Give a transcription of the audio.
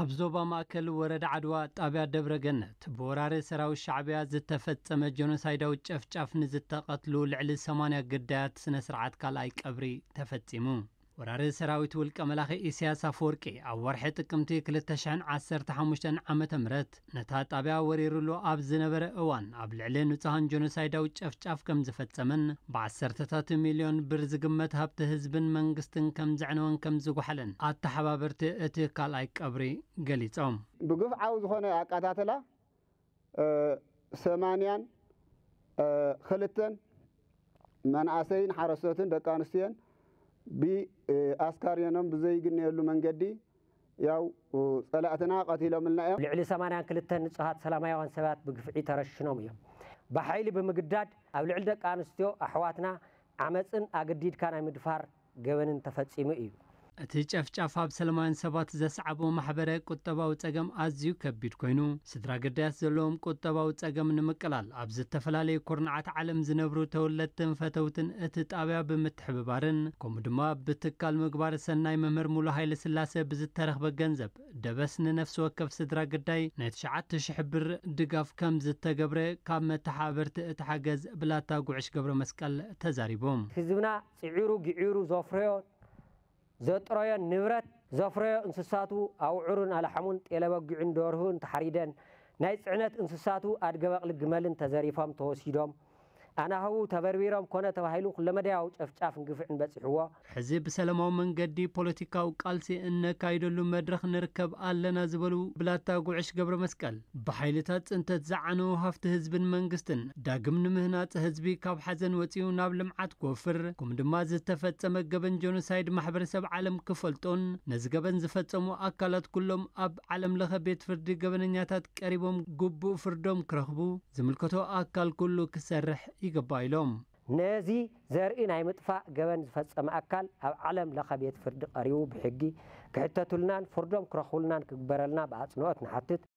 ኣብ ዞባ ማእከል ወረዳ ዓድዋ ጣብያ ደብረ ገነት ብወራሪ ሰራዊት ሻዕብያ ዝተፈጸመ ጀኖሳይዳዊ ጨፍጫፍ ንዝተቐትሉ ልዕሊ 80 ግዳያት ስነ ስርዓት ካልኣይ ቀብሪ ተፈጺሙ ወራሪ ሰራዊት ውልቀ መላኺ ኢሳያስ ኣፈወርቂ ኣብ ወርሒ ጥቅምቲ 215 ዓ ም ነታ ጣብያ ወሪሩሉ ኣብ ዝነበረ እዋን ኣብ ልዕሊ ንጹሃን ጀኖሳይዳዊ ጨፍጫፍ ከም ዝፈጸመን ብዓሰርተታት ሚልዮን ብር ዝግመት ሃብቲ ህዝብን መንግስትን ከም ዘዕነወን ከም ዝጓሕለን ኣተሓባበርቲ እቲ ካልኣይ ቀብሪ ገሊፆም ብግፍዓዊ ዝኾነ ኣቃታትላ ሰማንያን ክልተን መናእሰይን ሓረስቶትን ደቂ ኣንስትዮን ብ ኣስካርዮኖም ብዘይግነየሉ መንገዲ ያው ፀላእትና ቀቲሎምልና እዮም ልዕሊ 82 ንፁሃት ሰላማያውያን ሰባት ብግፍዒ ተረሽኖም እዮም ብሓይሊ ብምግዳድ ኣብ ልዕሊ ደቂ ኣንስትዮ ኣሕዋትና ዓመፅን ኣገዲድካ ናይ ምድፋር ገበንን ተፈፂሙ እዩ እቲ ጨፍጫፍ ኣብ ሰለማውያን ሰባት ዘሰዓቦ ማሕበረ ቁጠባዊ ፀገም ኣዝዩ ከቢድ ኮይኑ ስድራ ግዳያት ዘለዎም ቁጠባዊ ፀገም ንምቅላል ኣብ ዝተፈላለዩ ኩርናዓት ዓለም ዝነብሩ ተወለድትን ፈተውትን እቲ ጣብያ ብምትሕብባርን ከምኡ ድማ ብትካል ምግባር ሰናይ መምህር ሙሉ ሃይለ ስላሴ ብዝተረኽበ ገንዘብ ደበስ ንነፍሲ ወከፍ ስድራ ግዳይ ናይ 9,000 ብር ድጋፍ ከም ዝተገብረ ካብ መተሓበርቲ እቲ ሓገዝ ብላታ ጉዕሽ ገብረ መስቀል ተዛሪቦም ህዝብና ፅዒሩ ግዒሩ ዘፍረዮ زت رايا نبرت زفريا انسساتو أو عرن على حمون إلى بق عندورهن تحريدا نايس عنت انسساتو أرجوك لجمال تزريفهم توسيدهم ኣናኸቡ ተበርቢሮም ኮነ ተባሂሉ ለመድያዊ ጨፍጫፍን ግፍዕን በፂሕዎ ሕዚ ብሰላማዊ መንገዲ ፖለቲካዊ ቃልሲ እነካይደሉ መድረኽ ንርከብ ኣለና ዝበሉ ብላታ ጉዕሽ ገብረ መስቀል ብሓይልታት ፅንተት ዝዓነዉ ሃፍቲ ህዝብን መንግስትን ዳግም ንምህናፅ ህዝቢ ካብ ሓዘን ወፂኡ ናብ ልምዓት ክወፍር ከምኡ ድማ ዝተፈፀመ ገበን ጀኖሳይድ ማሕበረሰብ ዓለም ክፈልጦን ነዚ ገበን ዝፈፀሙ ኣካላት ኩሎም ኣብ ዓለም ለኸ ቤት ፍርዲ ገበነኛታት ቀሪቦም ግቡእ ፍርዶም ክረኽቡ ዝምልከቶ ኣካል ኩሉ ክሰርሕ يقبايلهم نازي زارئين عي مطفاء جبان فاس أما أكل أو علم لخا بيت فرد قريب حجي كحتة لنا فردهم كرخولنا كبرلنا بعد نوات نحطت